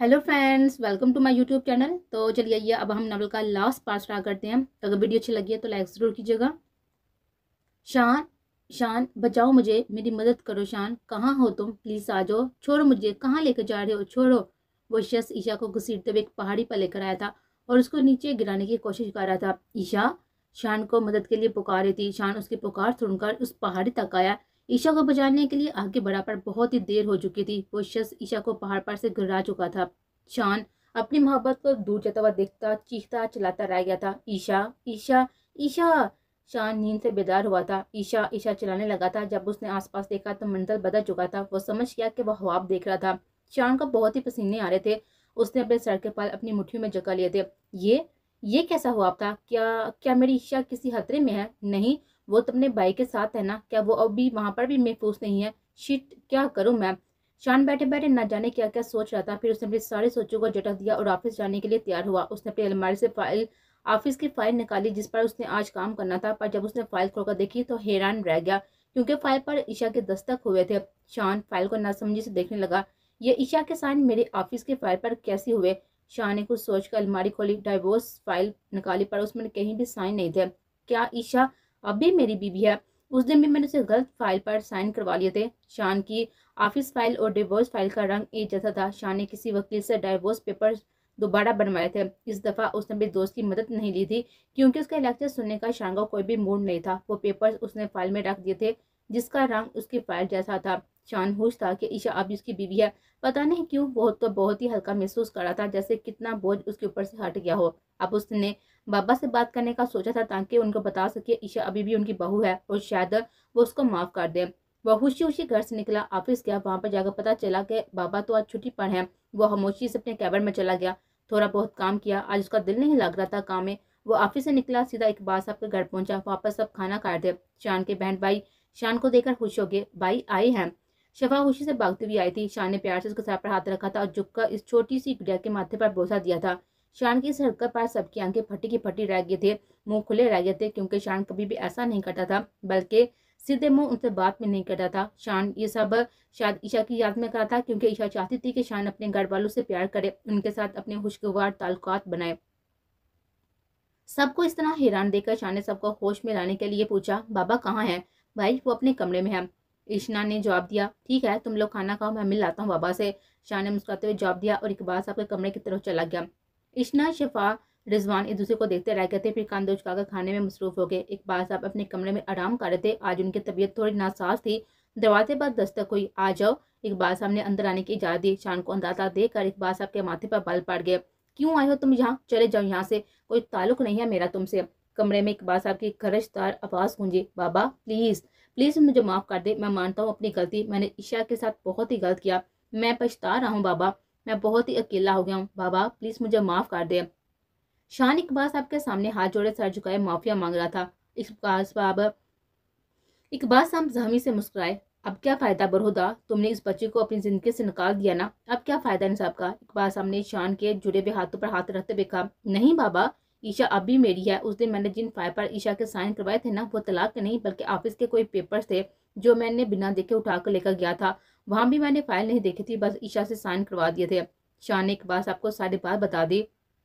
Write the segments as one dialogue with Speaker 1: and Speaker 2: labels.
Speaker 1: hello friends welcome to my YouTube channel तो चलिए ये अब हम नावल का लास्ट पार्ट स्टार्ट करते हैं अगर वीडियो अच्छी लगी है तो लाइक ज़रूर कीजिएगा शान शान बचाओ मुझे मेरी मदद करो शान कहाँ हो तुम प्लीज़ आ जाओ छोड़ो मुझे कहाँ लेकर जा रहे हो छोड़ो वो शख्स ईशा को घसीटते हुए एक पहाड़ी पर लेकर आया था और उसको नीचे गिराने की कोशिश कर रहा था ईशा शान को मदद के लिए पुकार रही थी शान उसकी पुकार सुनकर उस पहाड़ी तक आया ईशा को बचाने के लिए आगे बढ़ा पर बहुत ही देर हो चुकी थी वो शख्स ईशा को पहाड़ पर से गिरा चुका था शान अपनी मोहब्बत को दूर जाता हुआ देखता चीखता चलाता रह गया था ईशा ईशा ईशा शान नींद से बेदार हुआ था ईशा ईशा चलाने लगा था जब उसने आसपास देखा तो मंजर बदल चुका था वो समझ गया कि वह ख्वाब देख रहा था शान को बहुत ही पसीने आ रहे थे उसने अपने सर के पाल अपनी मुठ्ठी में जगा लिए थे ये ये कैसा हुआ था क्या क्या मेरी ईशा किसी खतरे में है नहीं वो तो अपने भाई के साथ है ना क्या वो अभी वहाँ पर भी महफूज नहीं है शीट क्या करूँ मैम शान बैठे बैठे ना जाने क्या क्या सोच रहा था फिर उसने अपनी सारी सोचों को जटक दिया और ऑफिस जाने के लिए तैयार हुआ उसने अपनी अलमारी से फाइल ऑफिस की फाइल निकाली जिस पर उसने आज काम करना था पर जब उसने फाइल खोलकर देखी तो हैरान रह गया क्योंकि फाइल पर ईशा के दस्तक हुए थे शान फाइल को नासमझी से देखने लगा ये ईशा के साइन मेरे ऑफिस के फाइल पर कैसे हुए शान ने कुछ सोचकर अलमारी खोली डाइवोर्स फाइल निकाली पर उसमें कहीं भी साइन नहीं थे क्या ईशा अभी मेरी बीवी है उस दिन भी मैंने उसे गलत फाइल पर साइन करवा लिए थे शान की ऑफिस फाइल और डिवोर्स फाइल का रंग एक जैसा था शान ने किसी वकील से डाइवोर्स पेपर दोबारा बनवाए थे इस दफ़ा उसने भी दोस्त की मदद नहीं ली थी क्योंकि उसका लेक्चर सुनने का शान का कोई भी मूड नहीं था वो पेपर्स उसने फाइल में रख दिए थे जिसका रंग उसकी फाइल जैसा था शान खुश था कि ईशा अभी उसकी बीवी है पता नहीं क्यों बहुत तो बहुत ही हल्का महसूस कर रहा था जैसे कितना बोझ उसके ऊपर से हट गया हो अब उसने बाबा से बात करने का सोचा था ताकि उनको बता सके ईशा अभी भी उनकी बहू है और शायद वो उसको माफ़ कर दे वह खुशी खुशी घर से निकला ऑफिस गया वहाँ पर जाकर पता चला कि बाबा तो आज छुट्टी पर है वो खामोशी से अपने कैबिन में चला गया थोड़ा बहुत काम किया आज उसका दिल नहीं लग रहा था काम में वो ऑफिस से निकला सीधा एक बार साहब के घर पहुंचा वापस सब खाना खा दे थे शान के बहन भाई शान को देखकर खुश हो गए भाई आए हैं शफा खुशी से भागती हुई आई थी शान ने प्यार से उसके सर पर हाथ रखा था और झुक कर इस छोटी सी गुड़िया के माथे पर बोसा दिया था शान की इस हरकत पर सबकी आंखें फटी की फटी रह गए थे मुंह खुले रह गए थे क्योंकि शान कभी भी ऐसा नहीं करता था बल्कि सीधे मुंह उनसे बात में नहीं करता था शान ये सब शायद ईशा की याद में करा था क्योंकि ईशा चाहती थी कि शान अपने घर वालों से प्यार करे उनके साथ अपने खुशगवार ताल्लुकात बनाए सबको इस तरह हैरान देकर शान ने सबको होश में लाने के लिए पूछा बाबा कहाँ है भाई वो अपने कमरे में है ईशना ने जवाब दिया ठीक है तुम लोग खाना खाओ मैं मिल लाता हूँ बाबा से शान ने मुस्कुराते हुए जवाब दिया और इकबाल साहब के कमरे की तरफ चला गया इश्ना शफा रिजवान एक दूसरे को देखते रह गए थे फिर कान दोज खाने में मसरूफ हो गए इकबाल साहब अपने कमरे में आराम कर रहे थे आज उनकी तबीयत थोड़ी नासाज थी दरवाजे पर दस्तक हुई आ जाओ बार साहब ने अंदर आने की इजाज़त दी शान को अंदाजा देकर बार साहब के माथे पर बल पड़ गए क्यों आए हो तुम यहाँ चले जाओ यहाँ से कोई ताल्लुक नहीं है मेरा तुमसे कमरे में बार साहब की खरशदार आवाज़ गूंजी बाबा प्लीज़ प्लीज़ मुझे माफ़ कर दे मैं मानता हूँ अपनी गलती मैंने ईशा के साथ बहुत ही गलत किया मैं पछता रहा हूँ बाबा मैं बहुत ही अकेला हो गया हूँ बाबा प्लीज़ मुझे माफ़ कर दे शान इकबास आपके सामने हाथ जोड़े सर झुकाए माफिया मांग रहा था इकबास बाब इकबास साहब जहमी से मुस्कुराए अब क्या फ़ायदा बरहुदा तुमने इस बच्चे को अपनी ज़िंदगी से निकाल दिया ना अब क्या फ़ायदा इन साहब का इकबाल साहब ने शान के जुड़े हुए हाथों पर हाथ रखते देखा नहीं बाबा ईशा अब भी मेरी है उस दिन मैंने जिन फाइल पर ईशा के साइन करवाए थे ना वो तलाक के नहीं बल्कि ऑफिस के कोई पेपर्स थे जो मैंने बिना देखे उठा कर लेकर गया था वहां भी मैंने फाइल नहीं देखी थी बस ईशा से साइन करवा दिए थे शान ने एक बात आपको सारी बात बता दी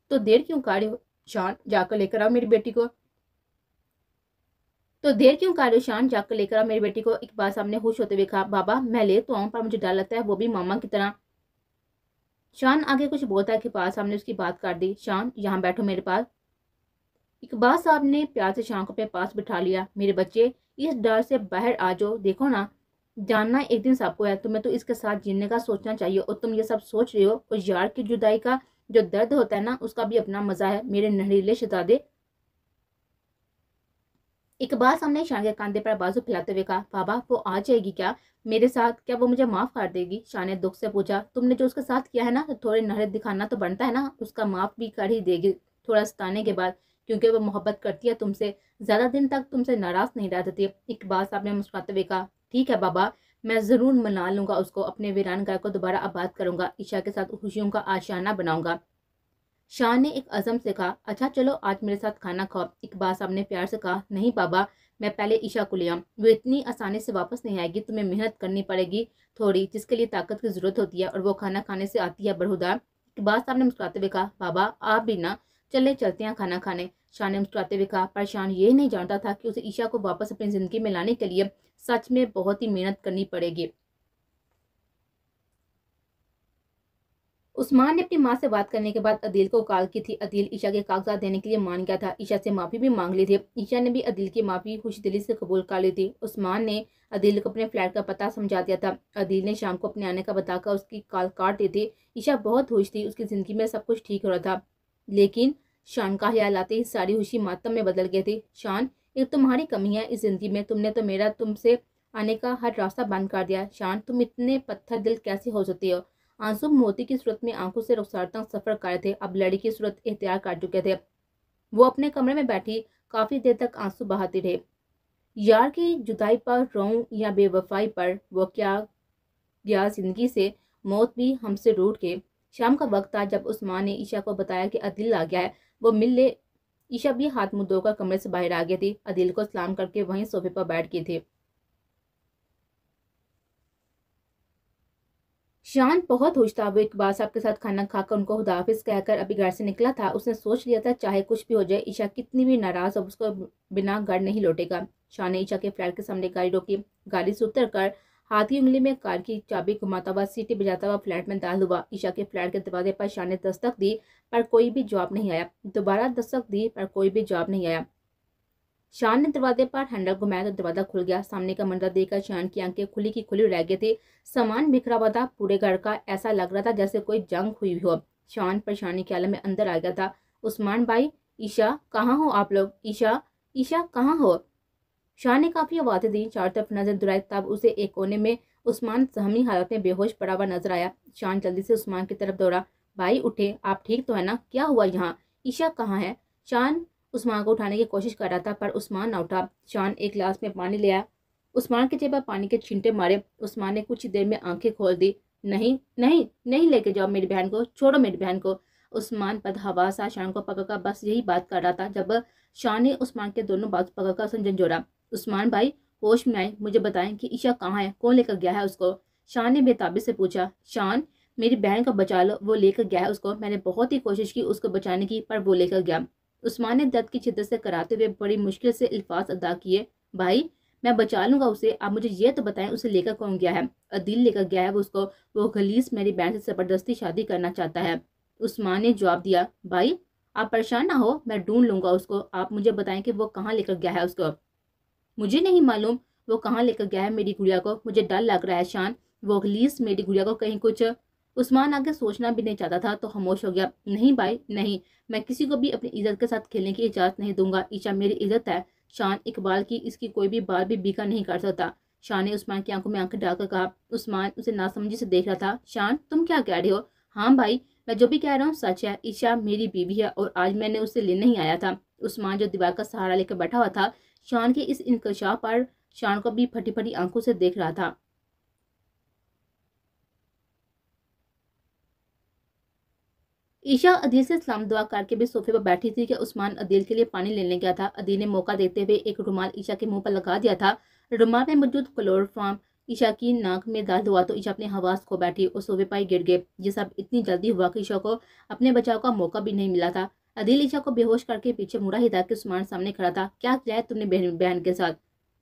Speaker 1: तो देर क्यों कार्य शान जाकर लेकर आओ मेरी बेटी को तो देर क्यों कार्य शान जाकर लेकर आओ मेरी बेटी को एक बार सामने खुश होते हुए कहा बाबा मैं ले तो आऊँ पर मुझे डर लगता है वो भी मामा की तरह शान आगे कुछ बोलता है कि साहब सामने उसकी बात कर दी शान यहाँ बैठो मेरे पास इकबाल साहब ने प्यार से शान को अपने पास बिठा लिया मेरे बच्चे इस डर से बाहर आ जाओ देखो ना जानना एक दिन सबको है तुम्हें तो इसके साथ जीने का सोचना चाहिए और तुम ये सब सोच रहे हो और यार की जुदाई का जो दर्द होता है ना उसका भी अपना मजा है मेरे नहरीले शहजादे इकबाल सामने शान के कांधे पर बाजू फैलाते हुए कहा बाबा वो आ जाएगी क्या मेरे साथ क्या वो मुझे माफ़ कर देगी शान ने दुख से पूछा तुमने जो उसके साथ किया है ना तो थोड़े नहरे दिखाना तो बनता है ना उसका माफ़ भी कर ही देगी थोड़ा सताने के बाद क्योंकि वो मोहब्बत करती है तुमसे ज़्यादा दिन तक तुमसे नाराज़ नहीं रह देती इकबाल साहब ने मुस्कुराते हुए कहा ठीक है बाबा मैं ज़रूर मना लूँगा उसको अपने वीरान घर को दोबारा आबाद करूँगा ईशा के साथ खुशियों का आशाना बनाऊँगा शाह ने एक अज़म से कहा अच्छा चलो आज मेरे साथ खाना खाओ इकबाल साहब ने प्यार से कहा नहीं बाबा मैं पहले ईशा को ले आऊँ वो इतनी आसानी से वापस नहीं आएगी तुम्हें मेहनत करनी पड़ेगी थोड़ी जिसके लिए ताकत की ज़रूरत होती है और वो खाना खाने से आती है बरहुदा इकबाल साहब ने मुस्कुराते हुए कहा बाबा आप भी ना चले चलते हैं खाना खाने शाह ने मुस्कुराते हुए कहा पर शान ये नहीं जानता था कि उसे ईशा को वापस अपनी ज़िंदगी में लाने के लिए सच में बहुत ही मेहनत करनी पड़ेगी उस्मान ने अपनी माँ से बात करने के बाद अदील को कॉल की थी अदील ईशा के कागजात देने के लिए मान गया था ईशा से माफ़ी भी मांग ली थी ईशा ने भी अदील की माफ़ी खुश दिली से कबूल कर ली थी उस्मान ने अदील को अपने फ्लैट का पता समझा दिया था अदील ने शाम को अपने आने का बताकर उसकी कॉल काट दी थी ईशा बहुत खुश थी उसकी ज़िंदगी में सब कुछ ठीक हो रहा था लेकिन शान का ख्याल आते ही सारी खुशी मातम में बदल गई थी शान एक तुम्हारी कमी है इस जिंदगी में तुमने तो मेरा तुमसे आने का हर रास्ता बंद कर दिया शान तुम इतने पत्थर दिल कैसे हो सकती हो आंसू मोती की सूरत में आंखों से रुखसार तक सफर कर रहे थे अब लड़की की सूरत इख्तियार कर चुके थे वो अपने कमरे में बैठी काफ़ी देर तक आंसू बहाते रहे यार की जुदाई पर रोऊं या बेवफाई पर वो क्या गया जिंदगी से मौत भी हमसे रूट के शाम का वक्त था जब उस माँ ने ईशा को बताया कि अदिल आ गया है वो मिलने ईशा भी हाथ मुंह धोकर कमरे से बाहर आ गई थी अदिल को सलाम करके वहीं सोफे पर बैठ गई थी शान बहुत खुश था वो इकबाल साहब के साथ खाना खाकर उनको खुदाफिज कहकर अभी घर से निकला था उसने सोच लिया था चाहे कुछ भी हो जाए ईशा कितनी भी नाराज़ हो उसको बिना घर नहीं लौटेगा शान ने ईशा के फ्लैट के सामने गाड़ी रोकी गाड़ी से उतर कर हाथ की उंगली में कार की चाबी घुमाता हुआ सीटी बजाता हुआ फ्लैट में दाल हुआ ईशा के फ्लैट के दरवाजे पर शाह ने दस्तक दी पर कोई भी जवाब नहीं आया दोबारा दस्तक दी पर कोई भी जवाब नहीं आया शान ने दरवाजे पर हैंडल घुमाया तो दरवाजा खुल गया सामने का मंजर देखकर शान की आंखें खुली की खुली रह गई थी सामान बिखरा हुआ था पूरे घर का ऐसा लग रहा था जैसे कोई जंग हुई हो शान परेशानी के आलम में अंदर आ गया था उस्मान भाई ईशा कहाँ हो आप लोग ईशा ईशा कहाँ हो शाह ने काफ़ी आवाज़ें दी चारों तरफ नजर दुराई तब उसे एक कोने में उस्मान जहमी हालत में बेहोश पड़ा हुआ नजर आया शान जल्दी से उस्मान की तरफ दौड़ा भाई उठे आप ठीक तो है ना क्या हुआ यहाँ ईशा कहाँ है शान उस्मान को उठाने की कोशिश कर रहा था पर उस्मान ना उठा शान एक गिलास में पानी ले आया उस्मान के चेहरे पर पानी के छिंटे मारे उस्मान ने कुछ देर में आंखें खोल दी नहीं नहीं नहीं लेके जाओ मेरी बहन को छोड़ो मेरी बहन को उस्मान पद हवा सा शान को पकड़ कर बस यही बात कर रहा था जब शान ने उस्मान के दोनों बाजू पकड़ कर उसने झंझोड़ा उस्मान भाई होश में आए मुझे बताएं कि ईशा कहाँ है कौन लेकर गया है उसको शान ने बेताबी से पूछा शान मेरी बहन का बचा लो वो लेकर गया है उसको मैंने बहुत ही कोशिश की उसको बचाने की पर वो लेकर गया उस्मान ने दर्द की शिद्दत से कराते हुए बड़ी मुश्किल से अल्फाज अदा किए भाई मैं बचा लूंगा उसे आप मुझे ये तो बताएं उसे लेकर कौन गया है अदील लेकर गया है वो उसको वो गलीस मेरी बहन से जबरदस्ती शादी करना चाहता है उस्मान ने जवाब दिया भाई आप परेशान ना हो मैं ढूंढ लूंगा उसको आप मुझे बताएं कि वो कहाँ लेकर गया है उसको मुझे नहीं मालूम वो कहाँ लेकर गया है मेरी गुड़िया को मुझे डर लग रहा है शान वो अगलीस मेरी गुड़िया को कहीं कुछ उस्मान आगे सोचना भी नहीं चाहता था तो खामोश हो गया नहीं भाई नहीं मैं किसी को भी अपनी इज्जत के साथ खेलने की इजाज़त नहीं दूंगा ईशा मेरी इज्जत है शान इकबाल की इसकी कोई भी बात भी बीका नहीं कर सकता शान ने उस्मान की आंखों में आंखें डालकर कहा उस्मान उसे नासमझी से देख रहा था शान तुम क्या कह रहे हो हाँ भाई मैं जो भी कह रहा हूँ सच है ईशा मेरी बीवी है और आज मैंने उसे लेने ही आया था उस्मान जो दीवार का सहारा लेकर बैठा हुआ था शान के इस इंकशाफ पर शान को भी फटी फटी आंखों से देख रहा था ईशा अदील से सलाम दुआ करके भी सोफे पर बैठी थी कि उस्मान अदील के लिए पानी लेने गया था अदील ने मौका देते हुए एक रुमाल ईशा के मुंह पर लगा दिया था रुमाल में मौजूद क्लोरफार्म ईशा की नाक में दाल हुआ तो ईशा अपने हवास को बैठी और सोफे पर गिर गए ये सब इतनी जल्दी हुआ कि ईशा को अपने बचाव का मौका भी नहीं मिला था अदील को बेहोश करके पीछे मुड़ा ही था कि उस्मान सामने खड़ा था क्या किया है तुमने बहन बहन के साथ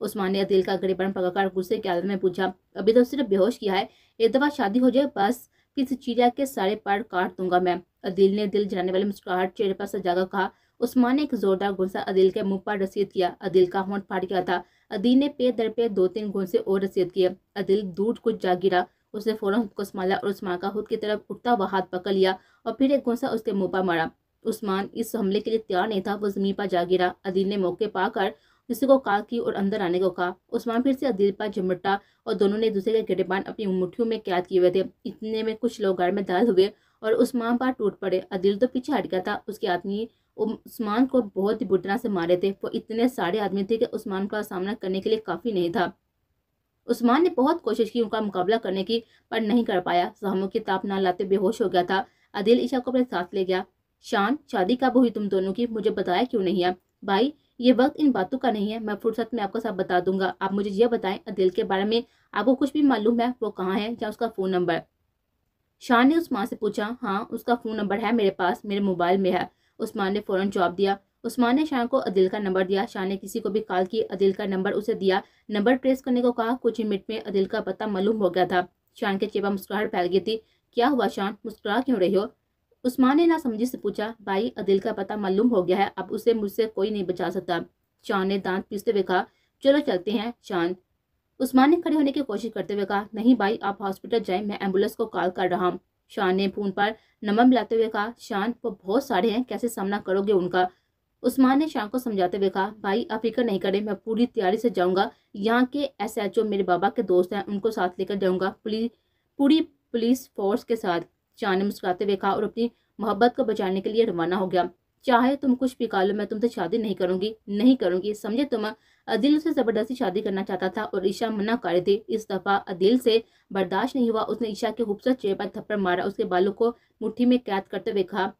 Speaker 1: उस्मान ने अदील का गरीबन पकाकर गुस्से के आदत में पूछा अभी तो सिर्फ बेहोश किया है एक दफ़ा शादी हो जाए बस किस चिड़िया के सारे पार काट दूंगा मैं अदिल ने दिल जलाने वाले मुस्कुराहट चेहरे पर सजाकर कहा उस्मान ने एक जोरदार गुस्सा अदिल के मुंह पर रसीद किया अदिल का होंठ फाट गया था अदिल ने पे दर पे दो तीन गुस्से और रसीद किए अदिल दूर कुछ जा गिरा उसने फौरन को संभाला और उस्मान का खुद की तरफ उठता हुआ हाथ पकड़ लिया और फिर एक गुस्सा उसके मुंह पर मारा उस्मान इस हमले के लिए तैयार नहीं था वो जमीन पर जा गिरा अदील ने मौके पाकर उसी को कहा की और अंदर आने को कहा उस्मान फिर से अदील पर झमटा और दोनों ने दूसरे के गिरेबान अपनी मुठियों में कैद किए हुए थे इतने में कुछ लोग घर में दाल हुए और उस्मान पर टूट पड़े अदील तो पीछे हट गया था उसके आदमी उस्मान को बहुत ही बुरी से मारे थे वो इतने सारे आदमी थे कि उस्मान का सामना करने के लिए काफ़ी नहीं था उस्मान ने बहुत कोशिश की उनका मुकाबला करने की पर नहीं कर पाया जहमों की ताप ना लाते बेहोश हो गया था अदिल ईशा को अपने साथ ले गया शान शादी कब हुई तुम दोनों की मुझे बताया क्यों नहीं है भाई ये वक्त इन बातों का नहीं है मैं फुर्सत में आपको सब बता दूंगा आप मुझे यह बताएं अदिल के बारे में आपको कुछ भी मालूम है वो कहाँ है या उसका फ़ोन नंबर शान ने माँ से पूछा हाँ उसका फ़ोन नंबर है मेरे पास मेरे मोबाइल में है उस्मान ने फ़ौरन जवाब दिया उस्मान ने शान को अदिल का नंबर दिया शान ने किसी को भी कॉल की अदिल का नंबर उसे दिया नंबर ट्रेस करने को कहा कुछ ही मिनट में अदिल का पता मालूम हो गया था शान के चेपा मुस्कुराहट फैल गई थी क्या हुआ शान मुस्कुरा क्यों रही हो उस्मान ने ना समझी से पूछा भाई अदिल का पता मालूम हो गया है अब उसे मुझसे कोई नहीं बचा सकता शान ने दांत पीसते हुए कहा चलो चलते हैं शान उस्मान ने खड़े होने की कोशिश करते हुए कहा नहीं भाई आप हॉस्पिटल जाए मैं एम्बुलेंस को कॉल कर रहा हूँ शान ने फोन पर नंबर मिलाते हुए कहा शान वो बहुत सारे हैं कैसे सामना करोगे उनका उस्मान ने शान को समझाते हुए कहा भाई आप फिक्र नहीं करें मैं पूरी तैयारी से जाऊंगा यहाँ के एसएचओ मेरे बाबा के दोस्त हैं उनको साथ लेकर जाऊंगा पुलिस पूरी पुलिस फोर्स के साथ चाय ने मुस्कुराते हुए कहा और अपनी मोहब्बत को बचाने के लिए रवाना हो गया चाहे तुम कुछ भी कह लो मैं तुमसे शादी नहीं करूंगी नहीं करूंगी समझे तुम अदिल से जबरदस्ती शादी करना चाहता था और ईशा मना कर रही थी इस दफा अदिल से बर्दाश्त नहीं हुआ उसने ईशा के खूबसूरत चेहरे पर थप्पड़ मारा उसके बालों को मुट्ठी में कैद करते हुए कहा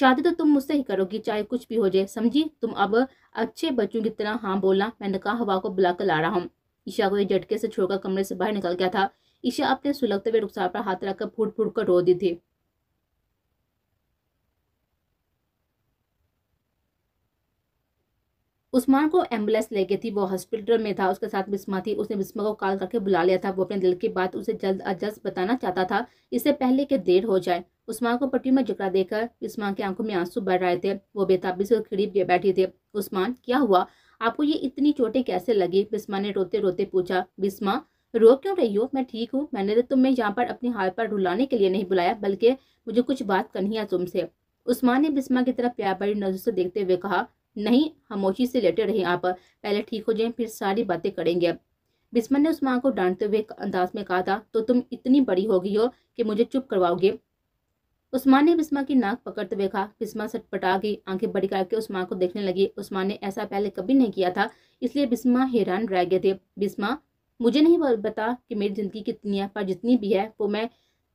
Speaker 1: शादी तो तुम मुझसे ही करोगी चाहे कुछ भी हो जाए समझी तुम अब अच्छे बच्चों की तरह हाँ बोलना मैंने कहा हवा को बुलाकर ला रहा हूँ ईशा को झटके से छोड़कर कमरे से बाहर निकल गया था ईशा अपने सुलगते हुए रुखसार पर हाथ रखकर फूट फूट कर रो दी थी उस्मान को एम्बुलेंस ले गई थी वो हॉस्पिटल में था उसके साथ बिस्मा थी उसने बिस्मा को कॉल करके बुला लिया था वो अपने दिल की बात उसे जल्द अज जल्द बताना चाहता था इससे पहले कि देर हो जाए उस्मान को पट्टी में जकड़ा देकर बिस्मा की आंखों में आंसू बढ़ रहे थे वो बेताबी से करीब बैठी थे उस्मान क्या हुआ आपको ये इतनी चोटें कैसे लगी बिस्मा ने रोते रोते पूछा बिस्मा रो क्यों रही हो मैं ठीक हूँ मैंने तो तुम्हें यहाँ पर अपने हाथ पर रुलाने के लिए नहीं बुलाया बल्कि मुझे कुछ बात करनी है तुमसे उस्मान ने बिस्मा की तरफ प्यार भरी नजर से देखते हुए कहा नहीं खामोशी से लेटे रहे आप पहले ठीक हो जाए फिर सारी बातें करेंगे बिस्मा ने उस्मान को डांटते हुए अंदाज में कहा था तो तुम इतनी बड़ी हो गई हो कि मुझे चुप करवाओगे उस्मान ने बिस्मा की नाक पकड़ते हुए कहा बिस्मा सटपटा गई आंखें बड़ी करके उस्मान को देखने लगी उस्मान ने ऐसा पहले कभी नहीं किया था इसलिए बिस्मा हैरान रह गए थे बिस्मा मुझे नहीं पता कि मेरी ज़िंदगी कितनी है पर जितनी भी है वो मैं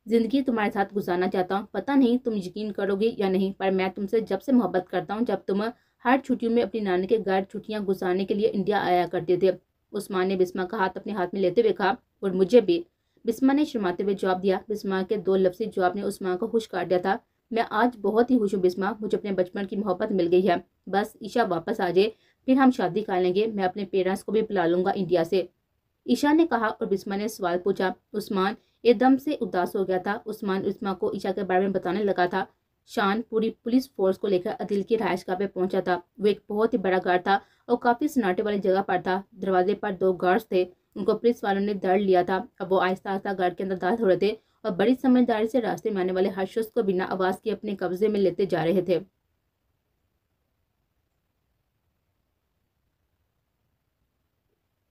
Speaker 1: ज़िंदगी तुम्हारे साथ गुजारना चाहता हूँ पता नहीं तुम यकीन करोगे या नहीं पर मैं तुमसे जब से मोहब्बत करता हूँ जब तुम हर छुट्टियों में अपनी नानी के घर छुट्टियाँ गुजारने के लिए इंडिया आया करते थे उस्मान ने बिस्मा का हाथ अपने हाथ में लेते हुए कहा और मुझे भी बिस्मा ने शर्माते हुए जवाब दिया बिस्मा के दो लफ्जी जवाब ने उस्मान को खुश कर दिया था मैं आज बहुत ही खुश हूँ बिस्मा मुझे अपने बचपन की मोहब्बत मिल गई है बस ईशा वापस आ जाए फिर हम शादी कर लेंगे मैं अपने पेरेंट्स को भी बुला लूँगा इंडिया से ईशा ने कहा और बिस्मा ने सवाल पूछा उस्मान एकदम से उदास हो गया था उस्मान उस्मा को ईशा के बारे में बताने लगा था शान पूरी पुलिस फोर्स को लेकर अदिल की रहायशगाह पर पहुंचा था वो एक बहुत ही बड़ा गार्ड था और काफ़ी सन्नाटे वाली जगह पर था दरवाजे पर दो गार्ड्स थे उनको पुलिस वालों ने दर्ड़ लिया था अब वो आहिस्ता आहिस्ता गार्ड के अंदर दाखिल हो रहे थे और बड़ी समझदारी से रास्ते में आने वाले हर शख्स को बिना आवाज़ के अपने कब्जे में लेते जा रहे थे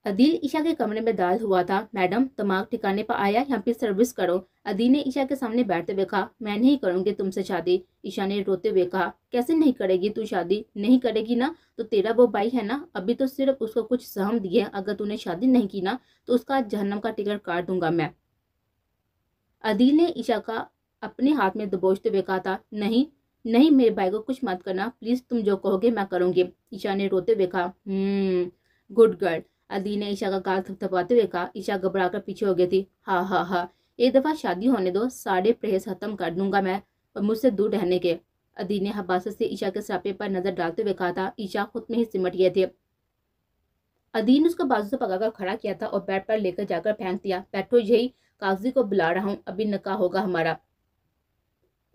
Speaker 1: अदील ईशा के कमरे में दाल हुआ था मैडम दिमाग ठिकाने पर आया यहाँ पे सर्विस करो अदील ने ईशा के सामने बैठते हुए कहा मैं नहीं करूँगी तुमसे शादी ईशा ने रोते हुए कहा कैसे नहीं करेगी तू शादी नहीं करेगी ना तो तेरा वो भाई है ना अभी तो सिर्फ उसको कुछ सहम दिए अगर तूने शादी नहीं की ना तो उसका जहनम का टिकट काट दूंगा मैं अदील ने ईशा का अपने हाथ में दबोचते हुए कहा था नहीं नहीं मेरे भाई को कुछ मत करना प्लीज़ तुम जो कहोगे मैं करूँगी ईशा ने रोते हुए कहा हम्म, गुड गर्ल अली ने ईशा का गाल थपथपाते हुए कहा ईशा घबराकर पीछे हो गई थी हाँ हाँ हाँ एक दफ़ा शादी होने दो सारे प्रहेस खत्म कर दूंगा मैं और मुझसे दूर रहने के अदी ने हबासत से ईशा के सरापे पर नजर डालते हुए कहा था ईशा खुद में ही सिमट गए थे अदी ने उसको बाजू से पकाकर खड़ा किया था और बेड पर लेकर जाकर फेंक दिया बैठो यही कागजी को बुला रहा हूँ अभी नका होगा हमारा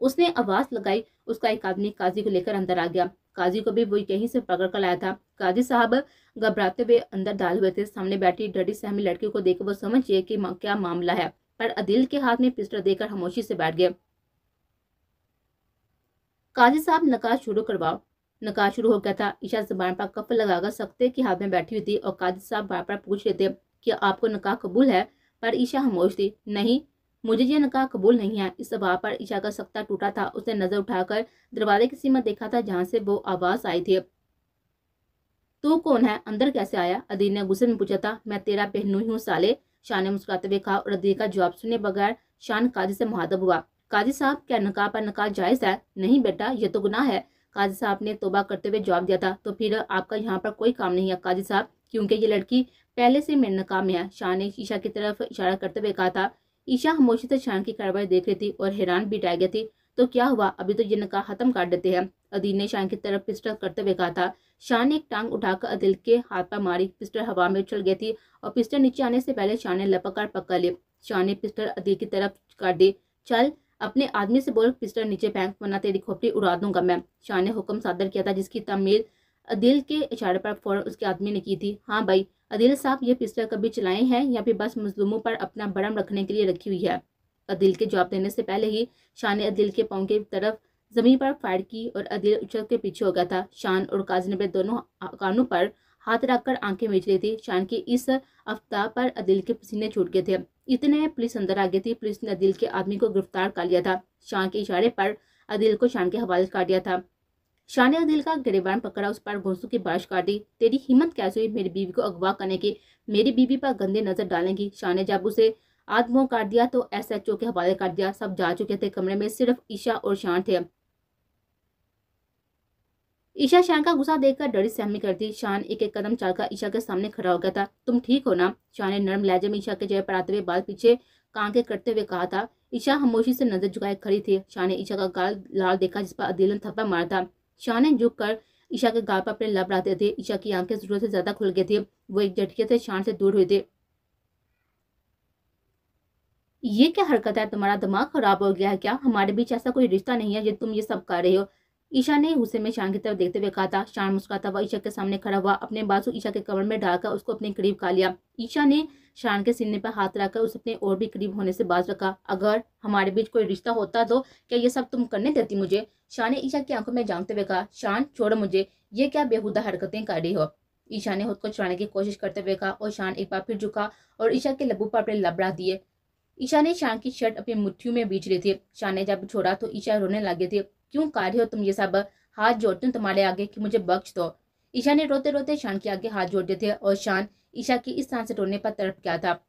Speaker 1: उसने आवाज लगाई उसका एक आदमी काजी को लेकर अंदर आ गया काजी को भी वो यहीं से पकड़ कर लाया था काजी साहब घबराते हुए अंदर डाल हुए थे सामने बैठी डटी सहमी लड़की को देख वो समझ गए कि क्या मामला है पर अदिल के हाथ में पिस्टल देकर खामोशी से बैठ गए काजी साहब नकाज शुरू करवाओ नकाज शुरू हो गया था ईशा जबान पर कफ लगाकर सकते के हाथ में बैठी हुई थी और काजी साहब बार बार पूछ रहे थे कि आपको नकाह कबूल है पर ईशा खामोश थी नहीं मुझे यह नका कबूल नहीं है इस सवाल पर ईशा का सख्ता टूटा था उसने नजर उठाकर दरवाजे की सीमा देखा था जहां से वो आवाज आई थी तू कौन है अंदर कैसे आया अदीर ने गुस्से में पूछा था मैं तेरा पहनू ही हूँ साले शाह ने मुस्कुराते हुए कहा और अदीर का जवाब सुने बगैर शान काजी से मुहादब हुआ काजी साहब क्या नकाह पर नकाह जायज़ है नहीं बेटा ये तो गुनाह है काजी साहब ने तोबा करते हुए जवाब दिया था तो फिर आपका यहाँ पर कोई काम नहीं है काजी साहब क्योंकि ये लड़की पहले से मेरे नकाम में है शाह ने ईशा की तरफ इशारा करते हुए कहा था ईशा हमोशी से शान की कार्रवाई देख रही थी और हैरान भी रह गई थी तो क्या हुआ अभी तो ये नका खत्म कर देते हैं अदील ने शान की तरफ पिस्टल करते हुए कहा था शान ने एक टांग उठाकर अदिल के हाथ पर मारी पिस्टल हवा में उछल गई थी और पिस्टल नीचे आने से पहले शान ने लपक कर पकड़ ली शान ने पिस्टल अदिल की तरफ कर दी चल अपने आदमी से बोल पिस्टल नीचे फेंक वरना तेरी खोपड़ी उड़ा दूंगा मैं शाह ने हुक्म सादर किया था जिसकी तमील अदिल के इशारे पर फ़ौरन उसके आदमी ने की थी हाँ भाई अदिल साहब ये पिस्टल कभी चलाए हैं या फिर बस मजलूमों पर अपना बड़म रखने के लिए रखी हुई है अदिल के जवाब देने से पहले ही शाह ने अदिल के पाँव की तरफ जमीन पर फायर की और अदिल उछल के पीछे हो गया था शान और काजनबे दोनों कानों पर हाथ रखकर आंखें मीच रही थी शान के इस अफ्ताह पर अदिल के पसीने छूट गए थे इतने पुलिस अंदर आ गई थी पुलिस ने अदिल के आदमी को गिरफ्तार कर लिया था शान के इशारे पर अदिल को शान के हवाले कर दिया था शानिया दिल का गिरेबान पकड़ा उस पर घोसू की बारिश कर दी तेरी हिम्मत कैसे हुई मेरी बीवी को अगवा करने की मेरी बीवी पर गंदे नजर डालेंगी शानिया जब उसे आत्मों कर दिया तो ओ के हवाले कर दिया सब जा चुके थे कमरे में सिर्फ ईशा और शान थे ईशा शान का गुस्सा देखकर डरी सहमी कर दी शान एक एक कदम चलकर ईशा के सामने खड़ा हो गया था तुम ठीक हो ना शान ने नरम लहजे में ईशा के जय पर आते हुए बाल पीछे कांके करते हुए कहा था ईशा खामोशी से नजर झुकाए खड़ी थी शान ने ईशा का गाल लाल देखा जिस पर अदीलन थप्पा मारा था शाह ने झुक कर ईशा के गाल पर अपने लब रखते थे ईशा की आंखें जरूरत से ज्यादा खुल गए थे वो एक झटके से शान से दूर हुए थे ये क्या हरकत है तुम्हारा दिमाग खराब हो गया है क्या हमारे बीच ऐसा कोई रिश्ता नहीं है जो तुम ये सब कर रहे हो ईशा ने गुस्से में शान की तरफ देखते हुए कहा था शान मुस्कुराता हुआ ईशा के सामने खड़ा हुआ अपने बाजू ईशा के कमर में डालकर उसको अपने करीब खा लिया ईशा ने शान के सीने पर हाथ रखकर उसे अपने और भी करीब होने से बाज रखा अगर हमारे बीच कोई रिश्ता होता तो क्या ये सब तुम करने देती मुझे शाह ने ईशा की आंखों में जानते हुए कहा शान छोड़ो मुझे ये क्या बेहुदा हरकतें कर रही हो ईशा ने खुद को छुड़ाने की कोशिश करते हुए कहा और शान एक बार फिर झुका और ईशा के लबू पर अपने लबड़ा दिए ईशा ने शान की शर्ट अपनी मुठ्ठियों में बीच रही थी शान ने जब छोड़ा तो ईशा रोने लगे थे क्यों कार्य हो तुम ये सब हाथ जोड़ते हो तुम्हारे आगे कि मुझे बख्श दो ईशा ने रोते रोते शान के आगे हाथ जोड़ दिए थे और शान ईशा की इस तरह से रोने पर तड़प गया था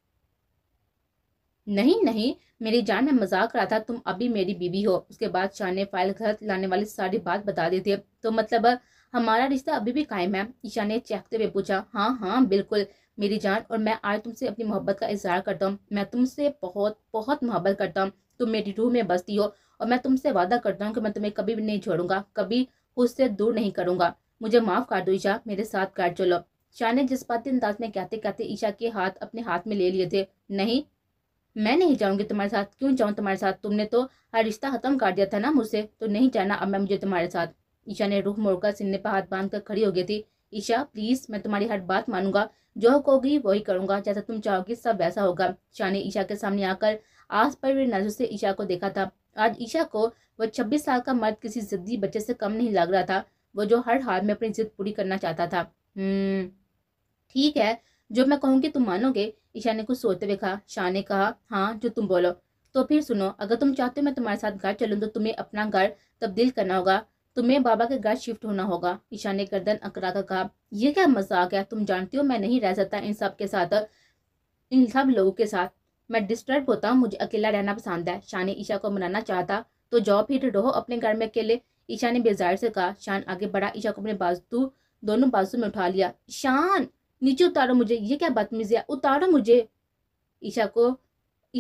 Speaker 1: नहीं नहीं मेरी जान ने मजाक रहा था तुम अभी मेरी बीवी हो उसके बाद शाह ने फाइल घर लाने वाली सारी बात बता दी थी तो मतलब हमारा रिश्ता अभी भी कायम है ईशा ने चहकते हुए पूछा हाँ हाँ बिल्कुल मेरी जान और मैं आज तुमसे अपनी मोहब्बत का इजहार करता हूँ मैं तुमसे बहुत बहुत मोहब्बत करता हूँ तुम मेरी रूह में बसती हो और मैं तुमसे वादा करता हूँ कि मैं तुम्हें कभी भी नहीं छोड़ूंगा कभी उससे दूर नहीं करूँगा मुझे माफ़ कर दो ईशा मेरे साथ कर चलो शाह ने बात अंदाज में कहते कहते ईशा के हाथ अपने हाथ में ले लिए थे नहीं मैं नहीं जाऊंगी तुम्हारे साथ क्यों चाहूँ तुम्हारे साथ तुमने तो हर रिश्ता ख़त्म कर दिया था ना मुझसे तो नहीं चाहना अब मैं मुझे तुम्हारे साथ ईशा ने रूह मोड़कर सिन्ने पर हाथ बांध कर खड़ी हो गई थी ईशा प्लीज़ मैं तुम्हारी हर बात मानूंगा जो हक होगी वही करूंगा जैसा तुम चाहोगी सब वैसा होगा ईशा ने ईशा के सामने आकर आस पर भी नजर से ईशा को देखा था आज ईशा को वह छब्बीस साल का मर्द किसी जिद्दी बच्चे से कम नहीं लग रहा था वो जो हर हाल में अपनी जिद पूरी करना चाहता था हम्म ठीक है जो मैं कहूँगी तुम मानोगे ईशा ने कुछ सोते हुए कहा शाह ने कहा हाँ जो तुम बोलो तो फिर सुनो अगर तुम चाहते हो मैं तुम्हारे साथ घर चलूँ तो तुम्हें अपना घर तब्दील करना होगा तुम्हें बाबा के घर शिफ्ट होना होगा ईशा ने गर्दन अकड़ा कर कहा यह क्या मजाक है तुम जानती हो मैं नहीं रह सकता इन सब के साथ इन सब लोगों के साथ मैं डिस्टर्ब होता हूँ मुझे अकेला रहना पसंद है शाह ने ईशा को मनाना चाहता तो जाओ फिर रहो अपने घर में अकेले ईशा ने बेजार से कहा शान आगे बढ़ा ईशा को अपने बाजू दोनों बाजू में उठा लिया शान नीचे उतारो मुझे ये क्या बदतमीजी है उतारो मुझे ईशा को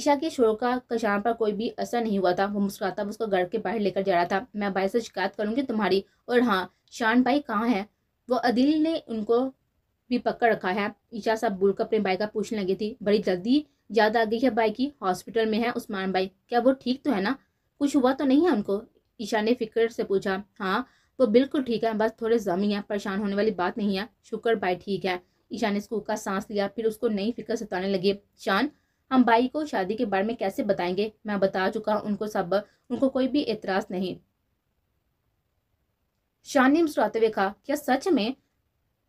Speaker 1: ईशा के शोर का कशान पर कोई भी असर नहीं हुआ था वो मुस्कुराता उसको घर के बाहर लेकर जा रहा था मैं भाई से शिकायत करूंगी तुम्हारी और हाँ शान भाई कहाँ है वो अदिल ने उनको भी पकड़ रखा है ईशा साहब बोलकर अपने भाई का पूछने लगी थी बड़ी जल्दी याद आ गई है भाई की हॉस्पिटल में है उस्मान भाई क्या वो ठीक तो है ना कुछ हुआ तो नहीं है उनको ईशा ने फिक्र से पूछा हाँ वो बिल्कुल ठीक है बस थोड़े जमी है परेशान होने वाली बात नहीं है शुक्र भाई ठीक है ईशान ने स्कूल का सांस लिया फिर उसको नई फिक्र सताने लगे ईशान हम भाई को शादी के बारे में कैसे बताएंगे मैं बता चुका हूँ उनको सब उनको कोई भी एतराज नहीं शान ने मुस्कुराते हुए कहा क्या सच में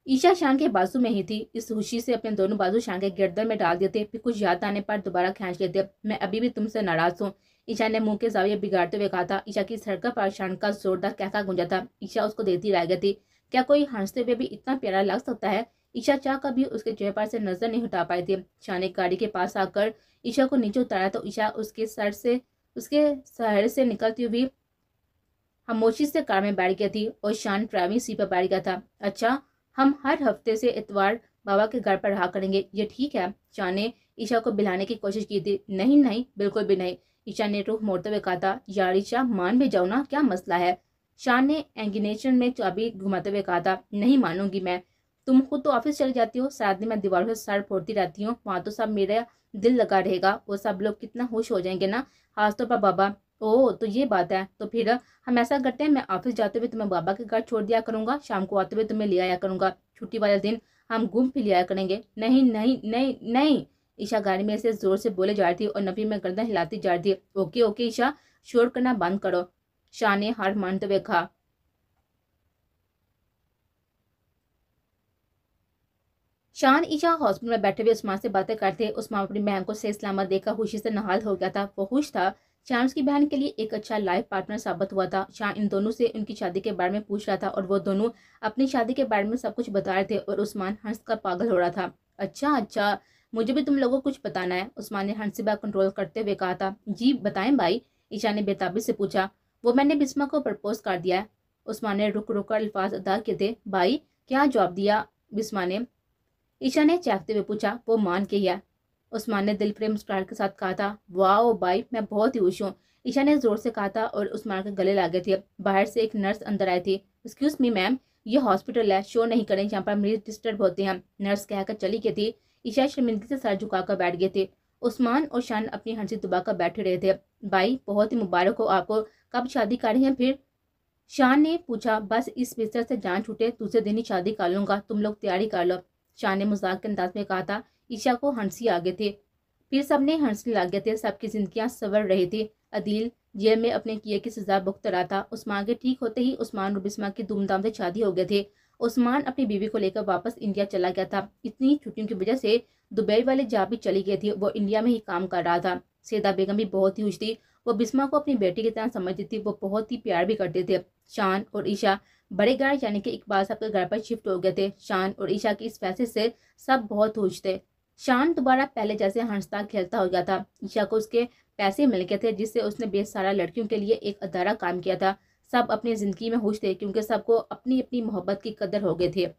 Speaker 1: ईशा शान के बाजू में ही थी इस खुशी से अपने दोनों बाजू शान के गर्दन में डाल देते फिर कुछ याद आने पर दोबारा खींच लेते मैं अभी भी तुमसे नाराज हूँ ईशा ने मुंह के जाविये बिगाड़ते हुए कहा था ईशा की सड़क पर शान का जोरदार कहका गूंजा था ईशा उसको देती रह गई थी क्या कोई हंसते हुए भी इतना प्यारा लग सकता है ईशा चाह कभी उसके चेहरे से नजर नहीं हटा पाई थी शाह ने गाड़ी के पास आकर ईशा को नीचे उतारा तो ईशा उसके सर से उसके शहर से निकलती हुई खामोशी से कार में बैठ गया थी और शान ड्राइविंग सीट पर बैठ गया था अच्छा हम हर हफ्ते से इतवार बाबा के घर पर रहा करेंगे ये ठीक है शान ने ईशा को बिलाने की कोशिश की थी नहीं नहीं बिल्कुल भी नहीं ईशा ने रुख मोड़ते हुए कहा था यार ईशा मान भी जाओ ना क्या मसला है शान ने एंगिनेशन में चाबी घुमाते हुए कहा था नहीं मानूंगी मैं तुम खुद तो ऑफिस चली जाती हो साथ दिन मैं दीवारों से सर फोड़ती रहती हूँ वहाँ तो सब मेरा दिल लगा रहेगा वो सब लोग कितना खुश हो जाएंगे ना खासतौर पर बाबा ओह तो ये बात है तो फिर हम ऐसा करते हैं मैं ऑफिस जाते हुए तुम्हें बाबा के घर छोड़ दिया करूँगा शाम को आते हुए तुम्हें ले आया करूँगा छुट्टी वाले दिन हम घूम फिर ले आया करेंगे नहीं नहीं नहीं नहीं ईशा गाड़ी में से जोर से बोले जा रही थी और नबी में गर्दन हिलाती जा रही थी ओके ओके ईशा शोर करना बंद करो शाह ने हार मानते हुए कहा शान ईशा हॉस्पिटल में बैठे हुए उस्मान से बातें करते उस्मान अपनी बहन को सही सलामत देखकर खुशी से नहाल हो गया था वो खुश था शान उसकी बहन के लिए एक अच्छा लाइफ पार्टनर साबित हुआ था शान इन दोनों से उनकी शादी के बारे में पूछ रहा था और वो दोनों अपनी शादी के बारे में सब कुछ बता रहे थे और उस्मान हंस का पागल हो रहा था अच्छा अच्छा मुझे भी तुम लोगों को कुछ बताना है उस्मान ने हंसिबा कंट्रोल करते हुए कहा था जी बताएं भाई ईशा ने बेताबी से पूछा वो मैंने बिस्मा को प्रपोज कर दिया है उस्मान ने रुक रुक कर अल्फाज अदा किए थे भाई क्या जवाब दिया बिस्मा ने ईशा ने चाहते हुए पूछा वो मान के या उस्मान ने दिल प्रेम मुस्कुराहट के साथ कहा था वाह भाई मैं बहुत ही खुश हूँ ईशा ने जोर से कहा था और उस्मान के गले लागे थे बाहर से एक नर्स अंदर आई थी एक्सक्यूज मी मैम ये हॉस्पिटल है शो नहीं करें यहाँ पर मरीज डिस्टर्ब होते हैं नर्स कहकर चली गई थी ईशा शर्मिंदगी से सर झुकाकर बैठ गए थे उस्मान और शान अपनी हंसी दुबाकर बैठे रहे थे भाई बहुत ही मुबारक हो आपको कब शादी कर रही है फिर शान ने पूछा बस इस बिस्तर से जान छूटे दूसरे दिन ही शादी कर लूंगा तुम लोग तैयारी कर लो शाह ने मजाक के अंदाज में कहा था ईशा को हंसी आ गए थे फिर सबने हंसने लग गए थे सबकी जिंदगियां सवर रहे थे अदील जेल में अपने किए की सजा भुगत रहा था उस्मान के ठीक होते ही उस्मान और बिस्मा की धूमधाम से शादी हो गए थे उस्मान अपनी बीवी को लेकर वापस इंडिया चला गया था इतनी छुट्टियों की वजह से दुबई वाले जहाँ भी चली गई थी वो इंडिया में ही काम कर रहा था सैदा बेगम भी बहुत ही खुश थी वो बिस्मा को अपनी बेटी की तरह समझती थी वो बहुत ही प्यार भी करते थे शान और ईशा बड़े घर यानी कि इकबाल साहब के घर पर शिफ्ट हो गए थे शान और ईशा के इस फैसले से सब बहुत खुश थे शान दोबारा पहले जैसे हंसता खेलता हो गया था ईशा को उसके पैसे मिल गए थे जिससे उसने बेसारा लड़कियों के लिए एक अदारा काम किया था सब अपनी ज़िंदगी में खुश थे क्योंकि सबको अपनी अपनी मोहब्बत की कदर हो गए थे